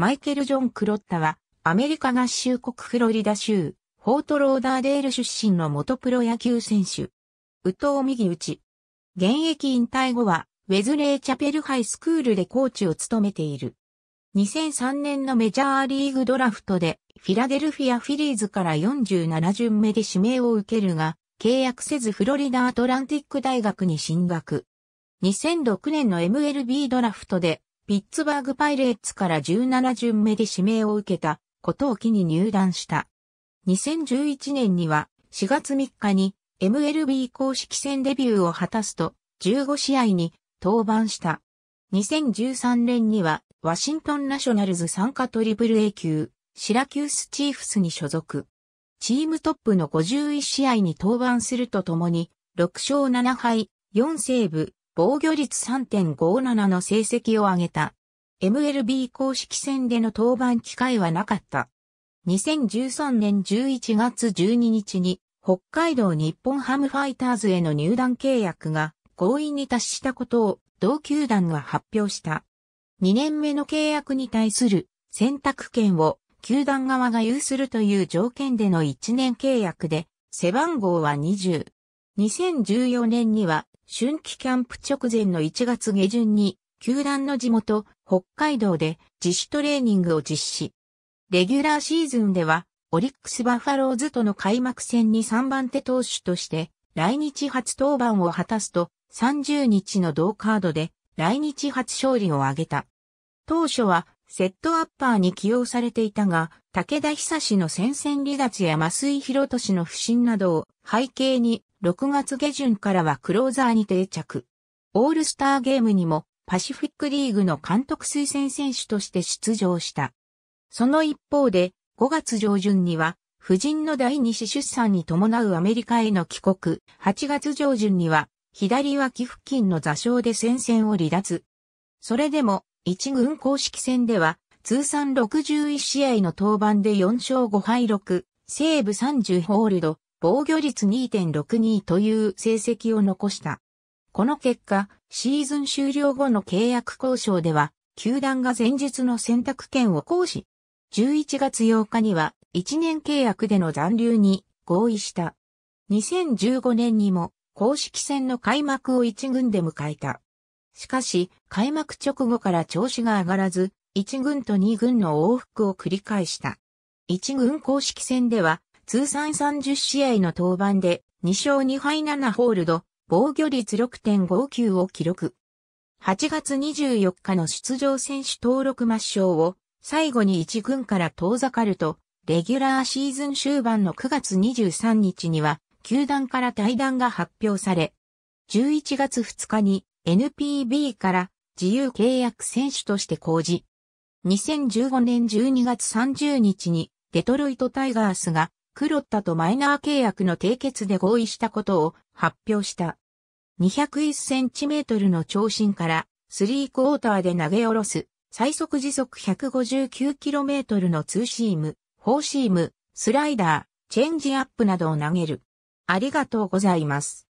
マイケル・ジョン・クロッタは、アメリカ合衆国フロリダ州、フォートローダーデール出身の元プロ野球選手。宇藤右打ち。現役引退後は、ウェズレー・チャペルハイスクールでコーチを務めている。2003年のメジャーリーグドラフトで、フィラデルフィア・フィリーズから47巡目で指名を受けるが、契約せずフロリダ・アトランティック大学に進学。2006年の MLB ドラフトでピッツバーグパイレーツから17巡目で指名を受けたことを機に入団した。2011年には4月3日に MLB 公式戦デビューを果たすと15試合に登板した。2013年にはワシントンナショナルズ参加トリプル A 級、シラキュースチーフスに所属。チームトップの51試合に登板するとともに、6勝7敗、4セーブ、防御率3.57の成績を上げた。MLB 公式戦での登板機会はなかった。2013年11月12日に北海道日本ハムファイターズへの入団契約が合意に達したことを同球団が発表した。2年目の契約に対する選択権を球団側が有するという条件での1年契約で背番号は20。2014年には春季キャンプ直前の1月下旬に、球団の地元、北海道で自主トレーニングを実施。レギュラーシーズンでは、オリックスバファローズとの開幕戦に3番手投手として、来日初登板を果たすと、30日の同カードで、来日初勝利を挙げた。当初は、セットアッパーに起用されていたが、武田久志の戦線離脱や増井博俊の不振などを背景に6月下旬からはクローザーに定着。オールスターゲームにもパシフィックリーグの監督推薦選手として出場した。その一方で5月上旬には夫人の第二子出産に伴うアメリカへの帰国、8月上旬には左脇付近の座礁で戦線を離脱。それでも一軍公式戦では通算61試合の登板で4勝5敗6、西部30ホールド、防御率2.62という成績を残した。この結果、シーズン終了後の契約交渉では、球団が前日の選択権を行使。11月8日には、1年契約での残留に合意した。2015年にも、公式戦の開幕を1軍で迎えた。しかし、開幕直後から調子が上がらず、1軍と2軍の往復を繰り返した。1軍公式戦では、通算30試合の登板で2勝2敗7ホールド、防御率6.59を記録。8月24日の出場選手登録抹消を最後に1軍から遠ざかると、レギュラーシーズン終盤の9月23日には、球団から退団が発表され、11月2日に NPB から自由契約選手として公示。2015年12月30日にデトロイトタイガースがクロッタとマイナー契約の締結で合意したことを発表した。2 0 1センチメートルの長身から3クォーターで投げ下ろす最速時速 159km のツーシーム、フォーシーム、スライダー、チェンジアップなどを投げる。ありがとうございます。